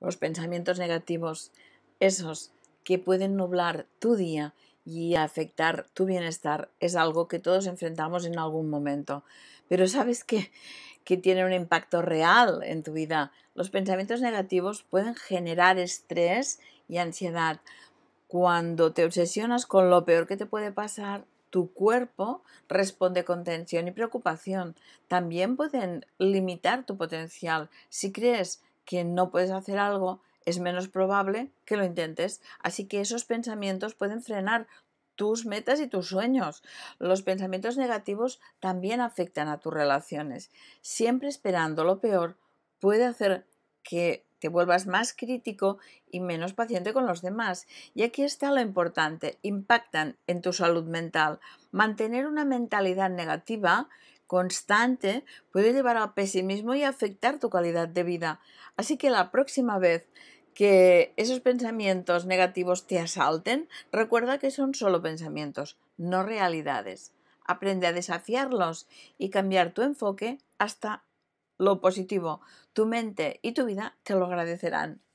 los pensamientos negativos, esos que pueden nublar tu día y afectar tu bienestar, es algo que todos enfrentamos en algún momento. Pero sabes que, que tiene un impacto real en tu vida. Los pensamientos negativos pueden generar estrés y ansiedad. Cuando te obsesionas con lo peor que te puede pasar, tu cuerpo responde con tensión y preocupación. También pueden limitar tu potencial. Si crees que no puedes hacer algo, es menos probable que lo intentes. Así que esos pensamientos pueden frenar tus metas y tus sueños. Los pensamientos negativos también afectan a tus relaciones. Siempre esperando lo peor puede hacer que te vuelvas más crítico y menos paciente con los demás. Y aquí está lo importante, impactan en tu salud mental. Mantener una mentalidad negativa constante puede llevar al pesimismo y afectar tu calidad de vida. Así que la próxima vez que esos pensamientos negativos te asalten, recuerda que son solo pensamientos, no realidades. Aprende a desafiarlos y cambiar tu enfoque hasta lo positivo. Tu mente y tu vida te lo agradecerán.